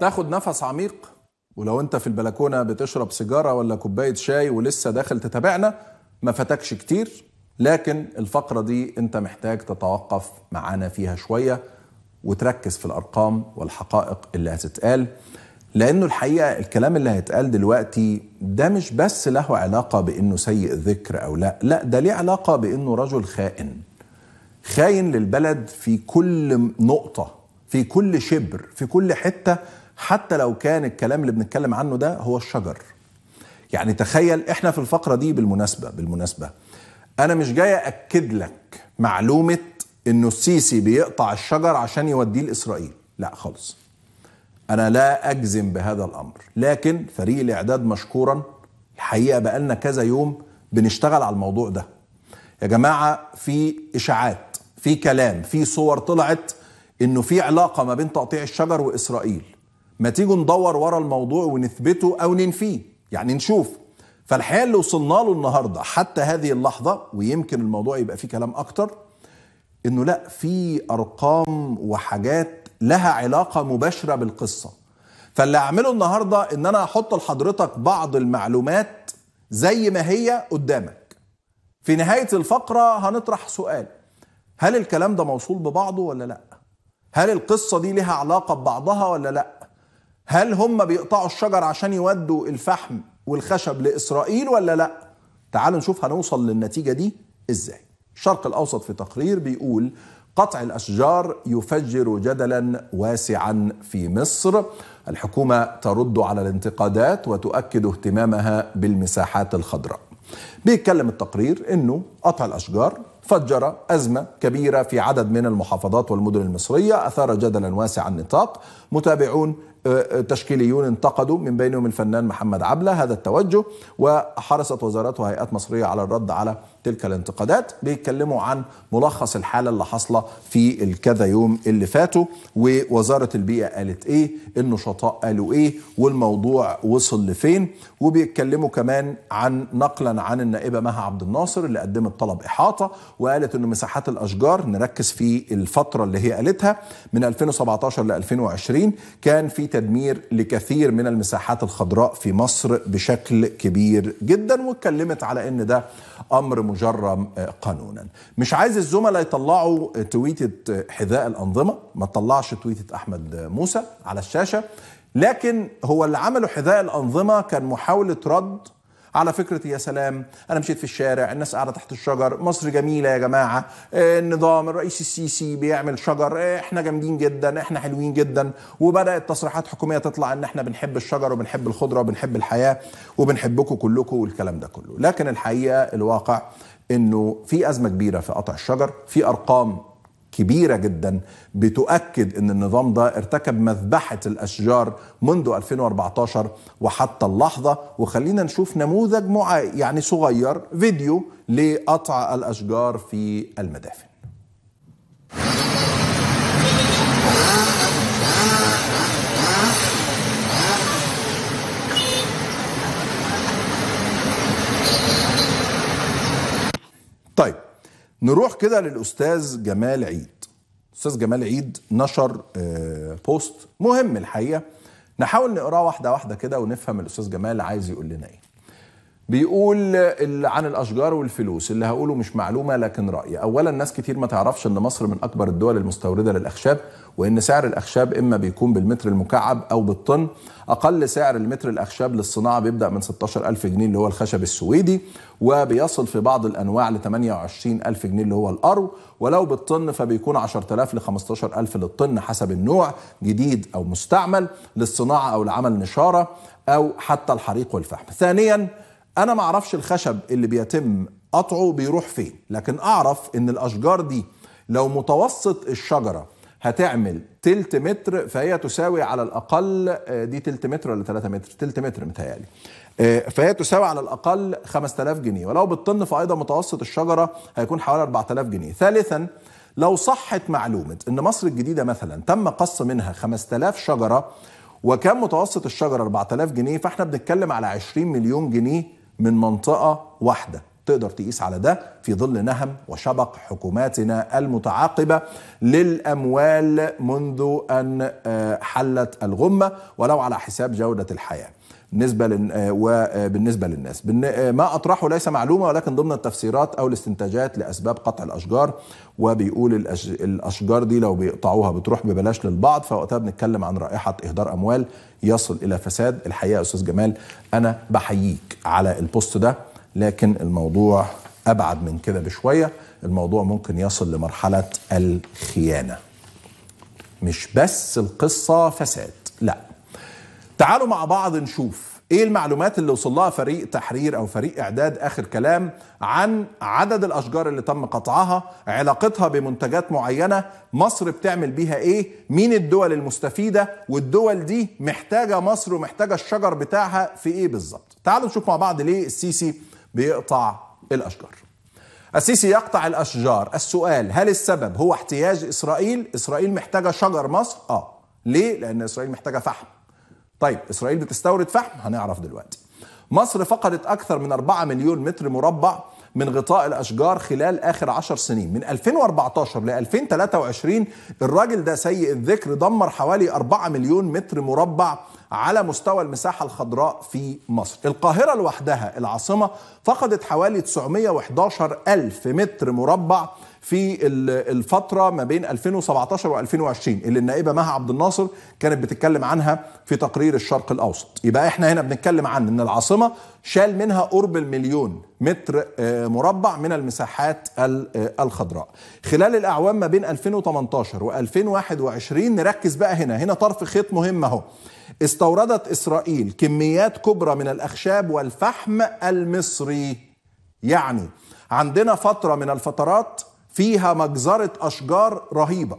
تاخد نفس عميق ولو انت في البلكونه بتشرب سيجاره ولا كوبايه شاي ولسه داخل تتابعنا ما فاتكش كتير لكن الفقره دي انت محتاج تتوقف معانا فيها شويه وتركز في الارقام والحقائق اللي هتتقال لانه الحقيقه الكلام اللي هيتقال دلوقتي ده مش بس له علاقه بانه سيء الذكر او لا لا ده ليه علاقه بانه رجل خائن خاين للبلد في كل نقطه في كل شبر في كل حته حتى لو كان الكلام اللي بنتكلم عنه ده هو الشجر يعني تخيل احنا في الفقره دي بالمناسبه بالمناسبه انا مش جاي اكد لك معلومه انه السيسي بيقطع الشجر عشان يوديه لاسرائيل لا خالص انا لا اجزم بهذا الامر لكن فريق الاعداد مشكورا الحقيقه بقالنا كذا يوم بنشتغل على الموضوع ده يا جماعه في اشاعات في كلام في صور طلعت انه في علاقه ما بين تقطيع الشجر واسرائيل ما تيجوا ندور ورا الموضوع ونثبته او ننفيه يعني نشوف فالحقيقه اللي وصلنا له النهارده حتى هذه اللحظه ويمكن الموضوع يبقى فيه كلام اكتر انه لا في ارقام وحاجات لها علاقه مباشره بالقصه فاللي هعمله النهارده ان انا أحط لحضرتك بعض المعلومات زي ما هي قدامك في نهايه الفقره هنطرح سؤال هل الكلام ده موصول ببعضه ولا لا هل القصه دي لها علاقه ببعضها ولا لا هل هم بيقطعوا الشجر عشان يودوا الفحم والخشب لاسرائيل ولا لا؟ تعالوا نشوف هنوصل للنتيجه دي ازاي. الشرق الاوسط في تقرير بيقول قطع الاشجار يفجر جدلا واسعا في مصر الحكومه ترد على الانتقادات وتؤكد اهتمامها بالمساحات الخضراء بيتكلم التقرير انه قطع الاشجار فجر ازمه كبيره في عدد من المحافظات والمدن المصريه اثار جدلا واسع النطاق متابعون تشكيليون انتقدوا من بينهم الفنان محمد عبله هذا التوجه وحرصت وزارات وهيئات مصريه على الرد على تلك الانتقادات بيتكلموا عن ملخص الحاله اللي حاصله في الكذا يوم اللي فاتوا ووزاره البيئه قالت ايه النشطاء قالوا ايه والموضوع وصل لفين وبيتكلموا كمان عن نقلا عن النائبه مها عبد الناصر اللي قدمت طلب احاطه وقالت ان مساحات الاشجار نركز في الفتره اللي هي قالتها من 2017 ل 2020 كان في تدمير لكثير من المساحات الخضراء في مصر بشكل كبير جدا واتكلمت على ان ده امر مجرم آه، قانونا مش عايز الزملاء يطلعوا آه، تويتة آه، حذاء الانظمه ما تطلعش تويتة احمد موسى على الشاشه لكن هو اللي عمله حذاء الانظمه كان محاوله رد على فكره يا سلام انا مشيت في الشارع الناس قاعده تحت الشجر مصر جميله يا جماعه آه، النظام الرئيس السيسي بيعمل شجر آه، احنا جامدين جدا احنا حلوين جدا وبدات تصريحات حكوميه تطلع ان احنا بنحب الشجر وبنحب الخضره وبنحب الحياه وبنحبكم كلكم والكلام ده كله لكن الحقيقه الواقع انه في ازمه كبيره في قطع الشجر في ارقام كبيرة جدا بتؤكد أن النظام ده ارتكب مذبحة الأشجار منذ 2014 وحتى اللحظة وخلينا نشوف نموذج مع يعني صغير فيديو لقطع الأشجار في المدافن نروح كده للاستاذ جمال عيد استاذ جمال عيد نشر بوست آه، مهم الحقيقه نحاول نقراه واحده واحده كده ونفهم الاستاذ جمال عايز يقول لنا ايه بيقول عن الاشجار والفلوس اللي هقوله مش معلومه لكن راي اولا ناس كتير ما تعرفش ان مصر من اكبر الدول المستورده للاخشاب وان سعر الاخشاب اما بيكون بالمتر المكعب او بالطن اقل سعر المتر الاخشاب للصناعه بيبدا من 16000 جنيه اللي هو الخشب السويدي وبيصل في بعض الانواع ل 28000 جنيه اللي هو الارو ولو بالطن فبيكون 10000 ل 15000 للطن حسب النوع جديد او مستعمل للصناعه او لعمل نشاره او حتى الحريق والفحم ثانيا انا ما اعرفش الخشب اللي بيتم قطعه بيروح فين لكن اعرف ان الاشجار دي لو متوسط الشجره هتعمل تلت متر فهي تساوي على الاقل آه، دي تلت متر ولا تلاته متر تلت متر متهيألي آه، فهي تساوي على الاقل 5000 جنيه ولو بالطن فايضا متوسط الشجره هيكون حوالي 4000 جنيه ثالثا لو صحت معلومه ان مصر الجديده مثلا تم قص منها 5000 شجره وكان متوسط الشجره 4000 جنيه فاحنا بنتكلم على 20 مليون جنيه من منطقه واحده تقدر تقيس على ده في ظل نهم وشبق حكوماتنا المتعاقبة للأموال منذ أن آه، حلت الغمة ولو على حساب جودة الحياة بالنسبة لل... آه، وبالنسبة آه، للناس ما أطرحه ليس معلومة ولكن ضمن التفسيرات أو الاستنتاجات لأسباب قطع الأشجار وبيقول الأش... الأشجار دي لو بيقطعوها بتروح ببلاش للبعض فوقتها بنتكلم عن رائحة إهدار أموال يصل إلى فساد الحقيقة أستاذ جمال أنا بحييك على البوست ده لكن الموضوع ابعد من كده بشويه الموضوع ممكن يصل لمرحله الخيانه مش بس القصه فساد لا تعالوا مع بعض نشوف ايه المعلومات اللي وصل لها فريق تحرير او فريق اعداد اخر كلام عن عدد الاشجار اللي تم قطعها علاقتها بمنتجات معينه مصر بتعمل بيها ايه مين الدول المستفيده والدول دي محتاجه مصر ومحتاجه الشجر بتاعها في ايه بالظبط تعالوا نشوف مع بعض ليه السيسي بيقطع الاشجار السيسي يقطع الاشجار السؤال هل السبب هو احتياج اسرائيل اسرائيل محتاجه شجر مصر اه ليه لان اسرائيل محتاجه فحم طيب اسرائيل بتستورد فحم هنعرف دلوقتي مصر فقدت اكثر من 4 مليون متر مربع من غطاء الأشجار خلال آخر عشر سنين من 2014 ل 2023 الراجل ده سيء الذكر دمر حوالي 4 مليون متر مربع على مستوى المساحة الخضراء في مصر القاهرة لوحدها العاصمة فقدت حوالي 911 ألف متر مربع في الفتره ما بين 2017 و2020 اللي النائبه مها عبد الناصر كانت بتتكلم عنها في تقرير الشرق الاوسط يبقى احنا هنا بنتكلم عن ان العاصمه شال منها قرب المليون متر آه، مربع من المساحات آه، الخضراء خلال الاعوام ما بين 2018 و2021 نركز بقى هنا هنا طرف خيط مهم اهو استوردت اسرائيل كميات كبرى من الاخشاب والفحم المصري يعني عندنا فتره من الفترات فيها مجزرة أشجار رهيبة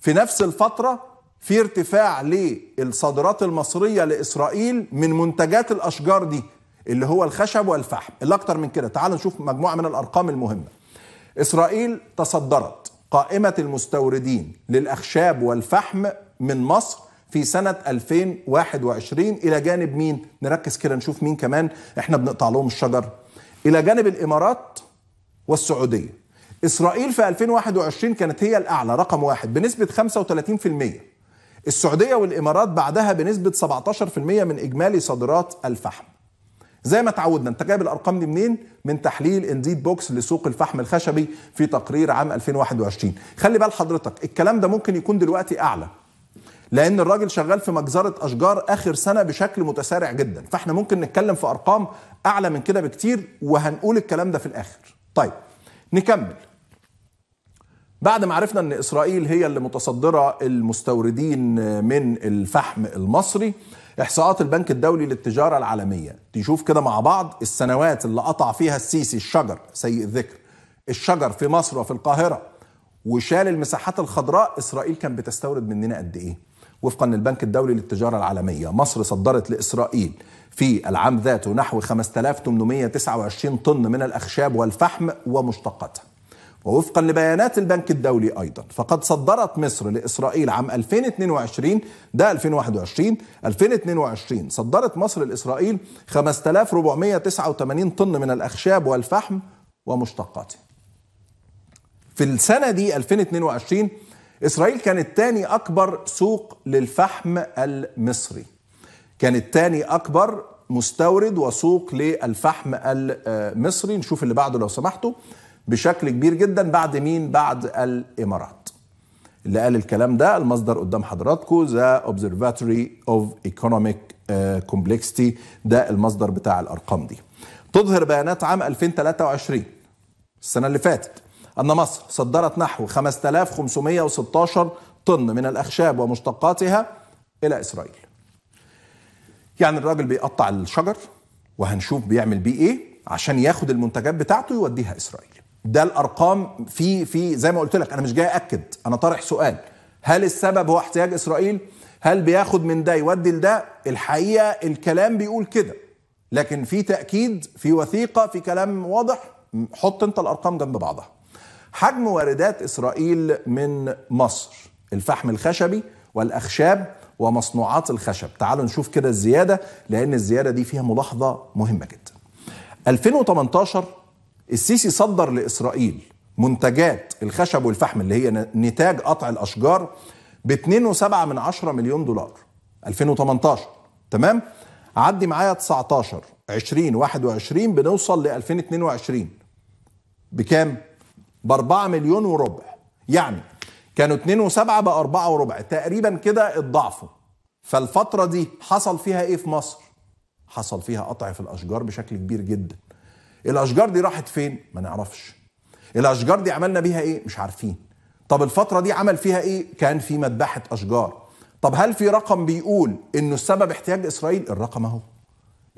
في نفس الفترة في ارتفاع للصادرات المصرية لإسرائيل من منتجات الأشجار دي اللي هو الخشب والفحم اللي أكتر من كده تعالوا نشوف مجموعة من الأرقام المهمة إسرائيل تصدرت قائمة المستوردين للأخشاب والفحم من مصر في سنة 2021 إلى جانب مين؟ نركز كده نشوف مين كمان إحنا بنقطع لهم الشجر إلى جانب الإمارات والسعودية إسرائيل في 2021 كانت هي الأعلى رقم واحد بنسبة 35% السعودية والإمارات بعدها بنسبة 17% من إجمالي صادرات الفحم زي ما تعودنا انت جايب الارقام دي منين من تحليل انديد بوكس لسوق الفحم الخشبي في تقرير عام 2021 خلي بال حضرتك الكلام ده ممكن يكون دلوقتي اعلى لان الراجل شغال في مجزره اشجار اخر سنه بشكل متسارع جدا فاحنا ممكن نتكلم في ارقام اعلى من كده بكتير وهنقول الكلام ده في الاخر طيب نكمل بعد ما عرفنا ان اسرائيل هي اللي متصدره المستوردين من الفحم المصري احصاءات البنك الدولي للتجاره العالميه تشوف كده مع بعض السنوات اللي قطع فيها السيسي الشجر سيء الذكر الشجر في مصر وفي القاهره وشال المساحات الخضراء اسرائيل كان بتستورد مننا قد ايه وفقا للبنك الدولي للتجاره العالميه مصر صدرت لاسرائيل في العام ذاته نحو 5829 طن من الاخشاب والفحم ومشتقاتها ووفقا لبيانات البنك الدولي أيضا فقد صدرت مصر لإسرائيل عام 2022 ده 2021 2022 صدرت مصر لإسرائيل 5489 طن من الأخشاب والفحم ومشتقاته في السنة دي 2022 إسرائيل كانت تاني أكبر سوق للفحم المصري كانت تاني أكبر مستورد وسوق للفحم المصري نشوف اللي بعده لو سمحتوا بشكل كبير جدا بعد مين بعد الامارات اللي قال الكلام ده المصدر قدام حضراتكم ذا Observatory of Economic آه، Complexity ده المصدر بتاع الارقام دي تظهر بيانات عام 2023 السنه اللي فاتت ان مصر صدرت نحو 5516 طن من الاخشاب ومشتقاتها الى اسرائيل يعني الراجل بيقطع الشجر وهنشوف بيعمل بيه ايه عشان ياخد المنتجات بتاعته يوديها اسرائيل ده الارقام في في زي ما قلت لك انا مش جاي اكد انا طرح سؤال هل السبب هو احتياج اسرائيل هل بياخد من ده يودي لده الحقيقه الكلام بيقول كده لكن في تاكيد في وثيقه في كلام واضح حط انت الارقام جنب بعضها حجم واردات اسرائيل من مصر الفحم الخشبي والاخشاب ومصنوعات الخشب تعالوا نشوف كده الزياده لان الزياده دي فيها ملاحظه مهمه جدا 2018 السيسي صدر لاسرائيل منتجات الخشب والفحم اللي هي نتاج قطع الاشجار ب 2.7 مليون دولار 2018 تمام عدي معايا 19 20 21 بنوصل ل 2022 بكام؟ ب 4 مليون وربع يعني كانوا 2.7 ب 4 وربع تقريبا كده اتضاعفوا فالفترة دي حصل فيها ايه في مصر؟ حصل فيها قطع في الاشجار بشكل كبير جدا الاشجار دي راحت فين ما نعرفش الاشجار دي عملنا بيها ايه مش عارفين طب الفتره دي عمل فيها ايه كان في مذبحه اشجار طب هل في رقم بيقول انه السبب احتياج اسرائيل الرقم اهو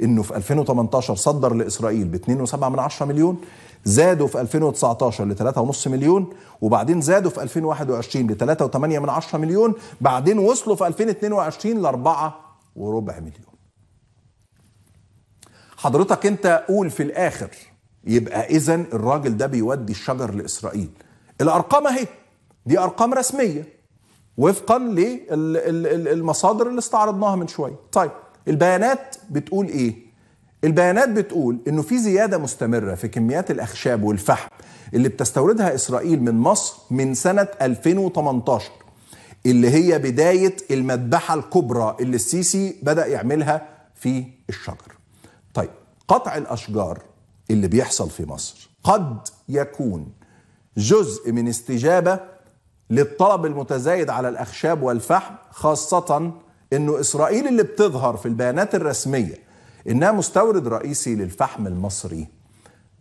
انه في 2018 صدر لاسرائيل ب 2.7 مليون زادوا في 2019 ل 3.5 مليون وبعدين زادوا في 2021 ل 3.8 مليون بعدين وصلوا في 2022 ل 4 وربع مليون حضرتك انت قول في الاخر يبقى اذا الراجل ده بيودي الشجر لاسرائيل الارقام اهي دي ارقام رسميه وفقا للمصادر اللي استعرضناها من شويه طيب البيانات بتقول ايه البيانات بتقول انه في زياده مستمره في كميات الاخشاب والفحم اللي بتستوردها اسرائيل من مصر من سنه 2018 اللي هي بدايه المذبحه الكبرى اللي السيسي بدا يعملها في الشجر قطع الاشجار اللي بيحصل في مصر قد يكون جزء من استجابه للطلب المتزايد على الاخشاب والفحم خاصه انه اسرائيل اللي بتظهر في البيانات الرسميه انها مستورد رئيسي للفحم المصري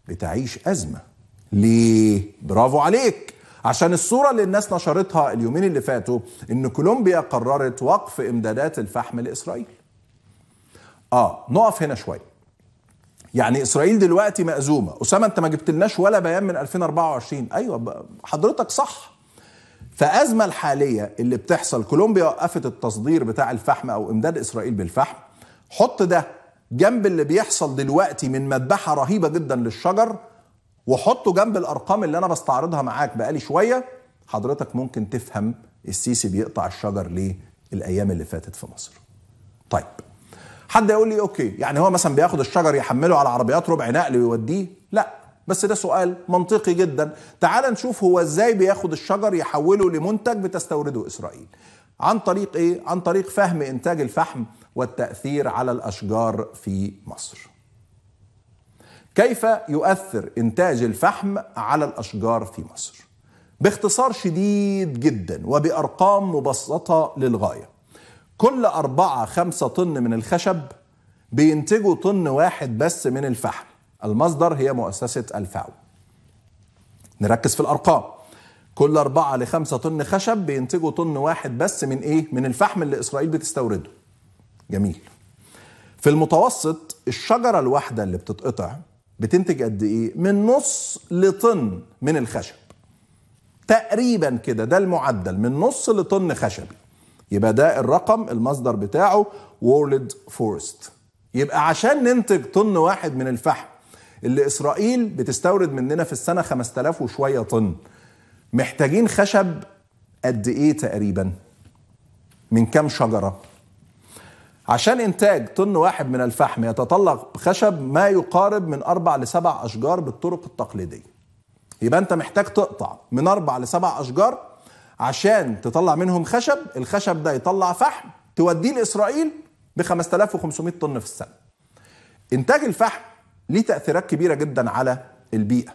بتعيش ازمه ليه برافو عليك عشان الصوره اللي الناس نشرتها اليومين اللي فاتوا ان كولومبيا قررت وقف امدادات الفحم لاسرائيل اه نقف هنا شويه يعني اسرائيل دلوقتي مأزومه اسامه انت ما جبتلناش ولا بيان من 2024 ايوه حضرتك صح فأزمة الحالية اللي بتحصل كولومبيا وقفت التصدير بتاع الفحم أو إمداد إسرائيل بالفحم حط ده جنب اللي بيحصل دلوقتي من مذبحة رهيبة جدا للشجر وحطه جنب الأرقام اللي أنا بستعرضها معاك بقالي شوية حضرتك ممكن تفهم السيسي بيقطع الشجر ليه الأيام اللي فاتت في مصر طيب حد يقول لي اوكي يعني هو مثلا بياخد الشجر يحمله على عربيات ربع نقل ويوديه لا بس ده سؤال منطقي جدا تعال نشوف هو ازاي بياخد الشجر يحوله لمنتج بتستورده اسرائيل عن طريق ايه عن طريق فهم انتاج الفحم والتاثير على الاشجار في مصر كيف يؤثر انتاج الفحم على الاشجار في مصر باختصار شديد جدا وبارقام مبسطه للغايه كل أربعة خمسة طن من الخشب بينتجوا طن واحد بس من الفحم المصدر هي مؤسسة الفاو نركز في الأرقام كل أربعة لخمسة طن خشب بينتجوا طن واحد بس من إيه؟ من الفحم اللي إسرائيل بتستورده جميل في المتوسط الشجرة الواحدة اللي بتتقطع بتنتج قد إيه؟ من نص لطن من الخشب تقريبا كده ده المعدل من نص لطن خشبي يبقى ده الرقم المصدر بتاعه وورلد فورست يبقى عشان ننتج طن واحد من الفحم اللي اسرائيل بتستورد مننا في السنه 5000 وشويه طن محتاجين خشب قد ايه تقريبا من كام شجره عشان انتاج طن واحد من الفحم يتطلب خشب ما يقارب من اربع لسبع اشجار بالطرق التقليديه يبقى انت محتاج تقطع من اربع لسبع اشجار عشان تطلع منهم خشب الخشب ده يطلع فحم توديه لاسرائيل ب 5500 طن في السنه انتاج الفحم ليه تاثيرات كبيره جدا على البيئه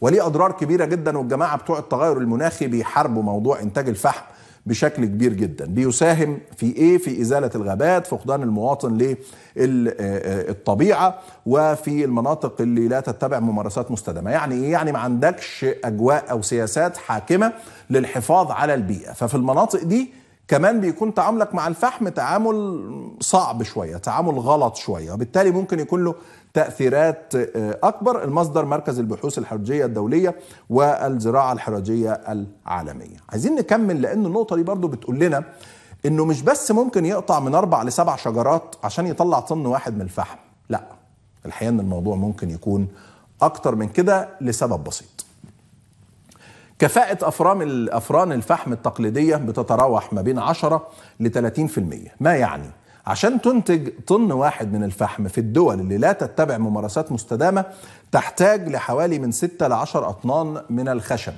وليه اضرار كبيره جدا والجماعه بتوع التغير المناخي بيحاربوا موضوع انتاج الفحم بشكل كبير جدا بيساهم في ايه في ازاله الغابات فقدان المواطن للطبيعه آه، آه، وفي المناطق اللي لا تتبع ممارسات مستدامه يعني ايه يعني ما عندكش اجواء او سياسات حاكمه للحفاظ على البيئه ففي المناطق دي كمان بيكون تعاملك مع الفحم تعامل صعب شوية تعامل غلط شوية وبالتالي ممكن يكون له تأثيرات آه، أكبر المصدر مركز البحوث الحرجية الدولية والزراعة الحرجية العالمية عايزين نكمل لأن النقطة دي برضو بتقول لنا انه مش بس ممكن يقطع من اربع لسبع شجرات عشان يطلع طن واحد من الفحم لا الحقيقة ان الموضوع ممكن يكون اكتر من كده لسبب بسيط كفاءة أفران أفران الفحم التقليدية بتتراوح ما بين 10 ل 30% ما يعني عشان تنتج طن واحد من الفحم في الدول اللي لا تتبع ممارسات مستدامة تحتاج لحوالي من 6 ل 10 أطنان من الخشب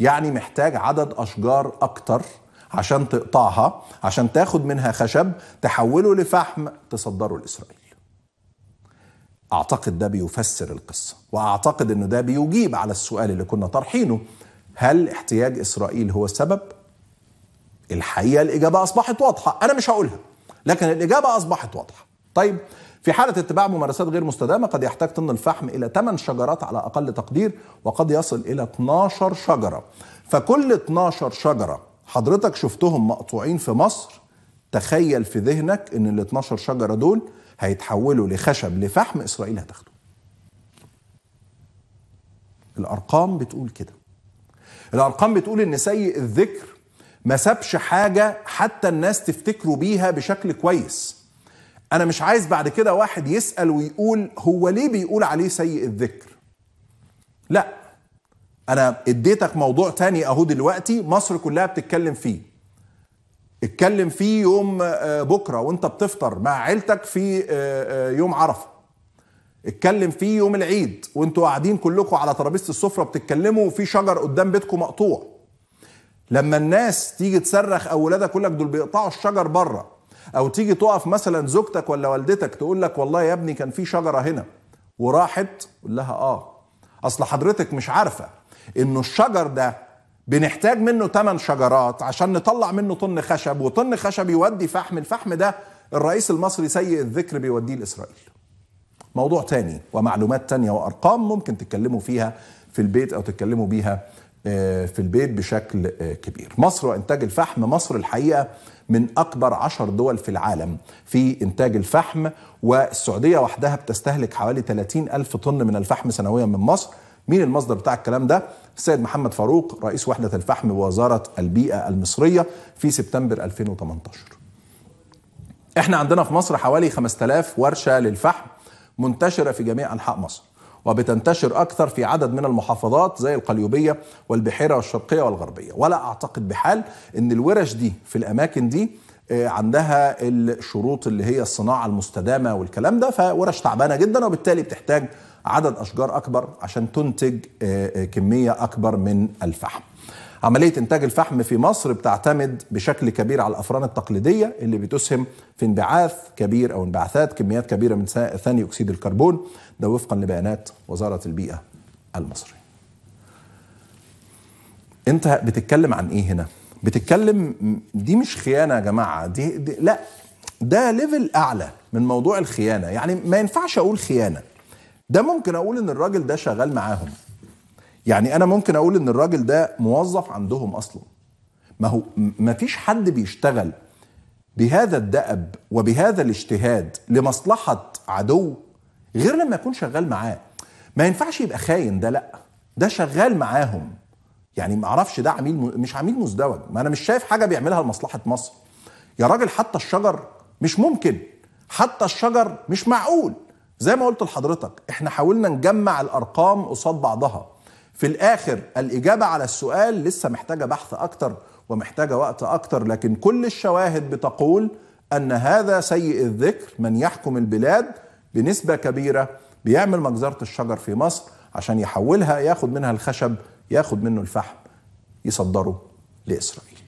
يعني محتاج عدد أشجار أكتر عشان تقطعها عشان تاخد منها خشب تحوله لفحم تصدره لإسرائيل اعتقد ده بيفسر القصه واعتقد ان ده بيجيب على السؤال اللي كنا طرحينه هل احتياج اسرائيل هو السبب الحقيقه الاجابه اصبحت واضحه انا مش هقولها لكن الاجابه اصبحت واضحه طيب في حالة اتباع ممارسات غير مستدامة قد يحتاج طن الفحم إلى 8 شجرات على أقل تقدير وقد يصل إلى 12 شجرة فكل 12 شجرة حضرتك شفتهم مقطوعين في مصر تخيل في ذهنك ان ال 12 شجرة دول هيتحولوا لخشب لفحم اسرائيل هتاخده الارقام بتقول كده الارقام بتقول ان سيء الذكر ما سابش حاجه حتى الناس تفتكروا بيها بشكل كويس انا مش عايز بعد كده واحد يسال ويقول هو ليه بيقول عليه سيء الذكر لا انا اديتك موضوع تاني اهو دلوقتي مصر كلها بتتكلم فيه اتكلم فيه يوم آه، بكره وانت بتفطر مع عيلتك في آه، آه، يوم عرفه اتكلم فيه يوم العيد وانتوا قاعدين كلكم على ترابيزه السفره بتتكلموا وفي شجر قدام بيتكم مقطوع لما الناس تيجي تصرخ او ولادك يقول لك دول بيقطعوا الشجر بره او تيجي تقف مثلا زوجتك ولا والدتك تقول لك والله يا ابني كان في شجره هنا وراحت قول لها اه اصل حضرتك مش عارفه انه الشجر ده بنحتاج منه 8 شجرات عشان نطلع منه طن خشب وطن خشب يودي فحم الفحم ده الرئيس المصري سيء الذكر بيوديه لإسرائيل موضوع تاني ومعلومات تانية وأرقام ممكن تتكلموا فيها في البيت أو تتكلموا بيها آه، في البيت بشكل آه، كبير مصر وإنتاج الفحم مصر الحقيقة من أكبر عشر دول في العالم في إنتاج الفحم والسعودية وحدها بتستهلك حوالي 30 ألف طن من الفحم سنويا من مصر مين المصدر بتاع الكلام ده السيد محمد فاروق رئيس وحدة الفحم بوزارة البيئة المصرية في سبتمبر 2018 احنا عندنا في مصر حوالي 5000 ورشة للفحم منتشرة في جميع أنحاء مصر وبتنتشر أكثر في عدد من المحافظات زي القليوبية والبحيرة والشرقية والغربية ولا أعتقد بحال أن الورش دي في الأماكن دي آه، عندها الشروط اللي هي الصناعة المستدامة والكلام ده فورش تعبانة جدا وبالتالي بتحتاج عدد أشجار أكبر عشان تنتج آه، آه، كمية أكبر من الفحم عملية إنتاج الفحم في مصر بتعتمد بشكل كبير على الأفران التقليدية اللي بتسهم في انبعاث كبير أو انبعاثات كميات كبيرة من ثاني أكسيد الكربون ده وفقا لبيانات وزارة البيئة المصري أنت بتتكلم عن إيه هنا؟ بتتكلم دي مش خيانة يا جماعة دي, دي لا ده ليفل أعلى من موضوع الخيانة يعني ما ينفعش أقول خيانة ده ممكن اقول ان الراجل ده شغال معاهم يعني انا ممكن اقول ان الراجل ده موظف عندهم اصلا ما هو ما فيش حد بيشتغل بهذا الدأب وبهذا الاجتهاد لمصلحة عدو غير لما يكون شغال معاه ما ينفعش يبقى خاين ده لا ده شغال معاهم يعني ما اعرفش ده عميل مش عميل مزدوج ما انا مش شايف حاجه بيعملها لمصلحه مصر يا راجل حتى الشجر مش ممكن حتى الشجر مش معقول زي ما قلت لحضرتك احنا حاولنا نجمع الارقام قصاد بعضها في الاخر الاجابه على السؤال لسه محتاجه بحث اكتر ومحتاجه وقت اكتر لكن كل الشواهد بتقول ان هذا سيء الذكر من يحكم البلاد بنسبه كبيره بيعمل مجزره الشجر في مصر عشان يحولها ياخد منها الخشب ياخد منه الفحم يصدره لاسرائيل